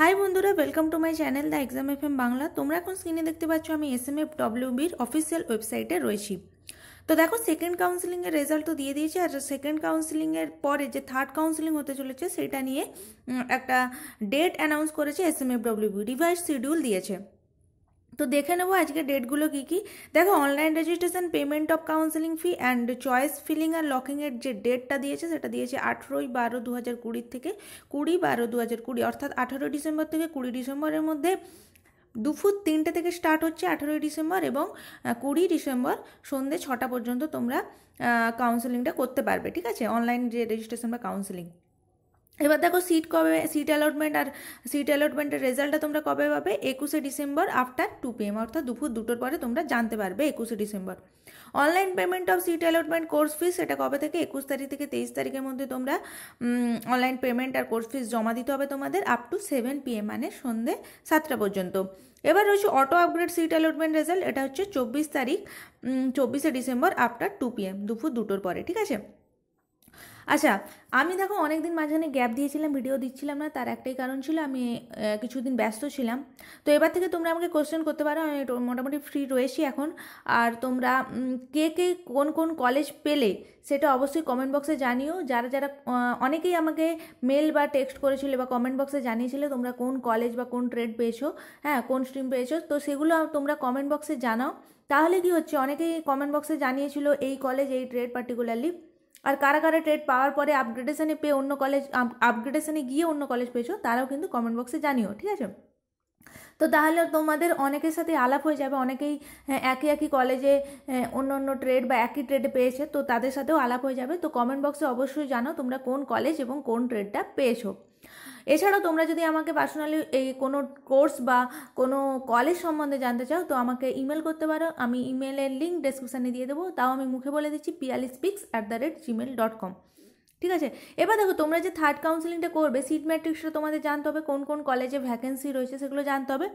high বন্ধুরা welcome to my channel the exam F M Bangla তোমরা এখন স্ক্রিনে দেখতে পাচ্ছ আমি এস এম এফ ডব্লিউবির অফিসিয়াল ওয়েবসাইটে রয়েছি তো দেখো সেকেন্ড কাউন্সিলিংয়ের রেজাল্ট তো দিয়ে দিয়েছে আর সেকেন্ড কাউন্সিলিংয়ের পরে যে থার্ড কাউন্সিলিং হতে চলেছে সেটা নিয়ে একটা ডেট অ্যানাউন্স করেছে S M F W B revise schedule দিয়েছে তো দেখে নেবো আজকে ডেটগুলো কি কি দেখো online registration payment of counselling fee and choice filling আর লকিংয়ের যে ডেটটা দিয়েছে সেটা দিয়েছে আঠেরোই বারো দু হাজার কুড়ির থেকে কুড়ি বারো দু হাজার কুড়ি অর্থাৎ আঠেরোই ডিসেম্বর থেকে কুড়ি ডিসেম্বরের মধ্যে দুপুর তিনটে থেকে স্টার্ট হচ্ছে আঠেরোই ডিসেম্বর এবং কুড়ি ডিসেম্বর সন্ধ্যে ছটা পর্যন্ত তোমরা কাউন্সেলিংটা করতে পারবে ঠিক আছে অনলাইন যে রেজিস্ট্রেশন বা কাউন্সেলিং এবার দেখো সিট কবে সিট অ্যালটমেন্ট আর সিট অ্যালটমেন্টের রেজাল্টটা তোমরা কবে পাবে একুশে ডিসেম্বর আফটার টু পিএম অর্থাৎ দুপুর দুটোর পরে তোমরা জানতে পারবে একুশে December online payment of seat allotment course fees সেটা কবে থেকে একুশ তারিখ থেকে তেইশ তারিখের মধ্যে তোমরা অনলাইন পেমেন্ট আর কোর্স ফিস জমা দিতে হবে তোমাদের আপ টু সেভেন পিএম মানে সন্ধে সাতটা পর্যন্ত এবার রয়েছে auto upgrade seat allotment result এটা হচ্ছে চব্বিশ তারিখ চব্বিশে ডিসেম্বর আফটার টু পিএম দুপুর দুটোর পরে ঠিক আছে আচ্ছা আমি দেখো অনেক দিন মাঝখানে গ্যাপ দিয়েছিলাম ভিডিও দিচ্ছিলাম না তার একটাই কারণ ছিল আমি কিছুদিন ব্যস্ত ছিলাম তো এবার থেকে তোমরা আমাকে কোশ্চেন করতে পারো আমি মোটামুটি ফ্রি রয়েছি এখন আর তোমরা কে কে কোন কোন কলেজ পেলে সেটা অবশ্যই কমেন্ট বক্সে জানিও যারা যারা অনেকেই আমাকে মেল বা টেক্সট করেছিল বা কমেন্ট বক্সে জানিয়েছিলে তোমরা কোন কলেজ বা কোন ট্রেড পেয়েছো হ্যাঁ কোন স্ট্রিম পেয়েছো তো সেগুলো তোমরা কমেন্ট বক্সে জানাও তাহলে কি হচ্ছে অনেকেই কমেন্ট বক্সে জানিয়েছিল এই কলেজ এই ট্রেড পার্টিকুলারলি আর কারা কারা ট্রেড পাওয়ার পরে আপগ্রেডেশনে পেয়ে অন্য কলেজ আপগ্রেডেশনে গিয়ে অন্য কলেজ পেয়েছো তারাও কিন্তু কমেন্ট বক্সে জানিও ঠিক আছে তো তাহলে তোমাদের অনেকের সাথে আলাপ হয়ে যাবে অনেকেই হ্যাঁ, একই একই কলেজে হ্যাঁ, অন্য অন্য ট্রেড বা একই ট্রেডে পেয়েছে তো তাদের সাথেও আলাপ হয়ে যাবে তো কমেন্ট বক্সে অবশ্যই জানো তোমরা কোন কলেজ এবং কোন ট্রেডটা পেয়েছো এছাড়াও তোমরা যদি আমাকে পার্সোনালি এই কোনো কোর্স বা কোনো কলেজ সম্বন্ধে জানতে চাও তো আমাকে ইমেল করতে পারো আমি ইমেলের লিঙ্ক ডেসক্রিপশানে দিয়ে দেবো তাও আমি মুখে বলে দিচ্ছি Piyali speaks at the rate Gmail dot com ঠিক আছে এবার দেখো তোমরা যে থার্ড কাউন্সিলিংটা করবে সিট ম্যাট্রিক্সটা তোমাদের জানতে হবে কোন কোন কলেজে ভ্যাকেন্সি রয়েছে সেগুলো জানতে হবে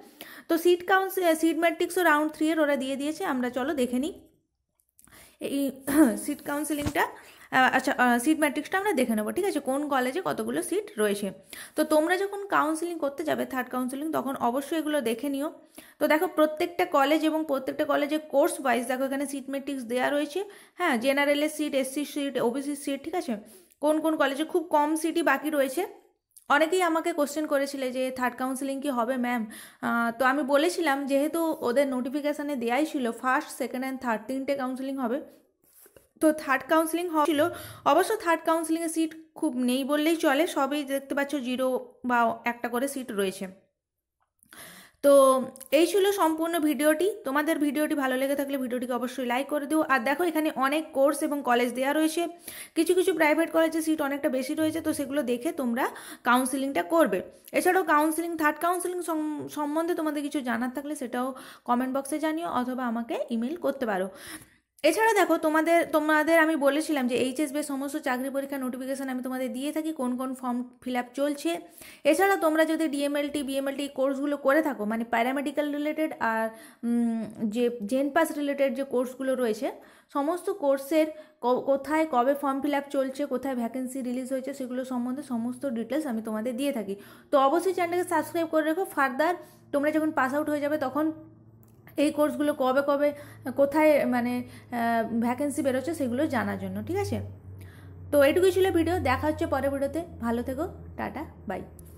তো সিট কাউন্সিল সিট ম্যাট্রিক্সও রাউন্ড থ্রি এর ওরা দিয়ে দিয়েছে আমরা চলো দেখে নিই এই সিট কাউন্সিলিংটা আচ্ছা সিট ম্যাট্রিক্সটা আমরা দেখে নেবো ঠিক আছে কোন কলেজে কতগুলো সিট রয়েছে তো তোমরা যখন কাউন্সিলিং করতে যাবে থার্ড কাউন্সিলিং তখন অবশ্যই এগুলো দেখে নিও তো দেখো প্রত্যেকটা কলেজ এবং প্রত্যেকটা কলেজে কোর্স ওয়াইজ দেখো এখানে সিট ম্যাট্রিক্স দেওয়া রয়েছে হ্যাঁ জেনারেলের সিট এসসি সিট ওবিসির সিট ঠিক আছে কোন কোন কলেজে খুব কম সিটই বাকি রয়েছে অনেকেই আমাকে কোশ্চেন করেছিলে যে থার্ড কাউন্সিলিং কি হবে ম্যাম তো আমি বলেছিলাম যেহেতু ওদের নোটিফিকেশানে দেওয়াই ছিল ফার্স্ট সেকেন্ড অ্যান্ড থার্ড তিনটে কাউন্সিলিং হবে তো থার্ড কাউন্সিলিং হয়েছিল অবশ্য থার্ড কাউন্সিলিংয়ের সিট খুব নেই বললেই চলে সবই দেখতে পাচ্ছ জিরো বা একটা করে সিট রয়েছে তো এই ছিল সম্পূর্ণ ভিডিওটি তোমাদের ভিডিওটি ভালো লেগে থাকলে ভিডিওটিকে অবশ্যই লাইক করে দিও আর দেখো এখানে অনেক কোর্স এবং কলেজ দেওয়া রয়েছে কিছু কিছু প্রাইভেট কলেজে সিট অনেকটা বেশি রয়েছে তো সেগুলো দেখে তোমরা কাউন্সিলিংটা করবে এছাড়াও কাউন্সিলিং থার্ড কাউন্সিলিং সম্বন্ধে তোমাদের কিছু জানার থাকলে সেটাও কমেন্ট বক্সে জানিও অথবা আমাকে ইমেল করতে পারো এছাড়া দেখো তোমাদের তোমাদের আমি বলেছিলাম যে এইচএস বে সমস্ত চাকরি পরীক্ষার নোটিফিকেশান আমি তোমাদের দিয়ে থাকি কোন কোন ফর্ম ফিল আপ চলছে এছাড়া তোমরা যদি ডিএমএলটি বিএমএলটি কোর্সগুলো করে থাকো মানে প্যারামেডিক্যাল রিলেটেড আর যে জেনপাস রিলেটেড যে কোর্সগুলো রয়েছে সমস্ত কোর্সের কোথায় কবে ফর্ম ফিল আপ চলছে কোথায় ভ্যাকেন্সি রিলিজ হয়েছে সেগুলো সম্বন্ধে সমস্ত ডিটেলস আমি তোমাদের দিয়ে থাকি তো অবশ্যই চ্যানেলকে সাবস্ক্রাইব করে রেখো ফার্দার তোমরা যখন পাস আউট হয়ে যাবে তখন এই কোর্সগুলো কবে কবে কোথায় মানে ভ্যাকেন্সি বেরোচ্ছে সেগুলো জানার জন্য ঠিক আছে তো এটুকুই ছিল ভিডিও দেখা হচ্ছে পরের ভিডিওতে ভালো থেকো টাটা বাই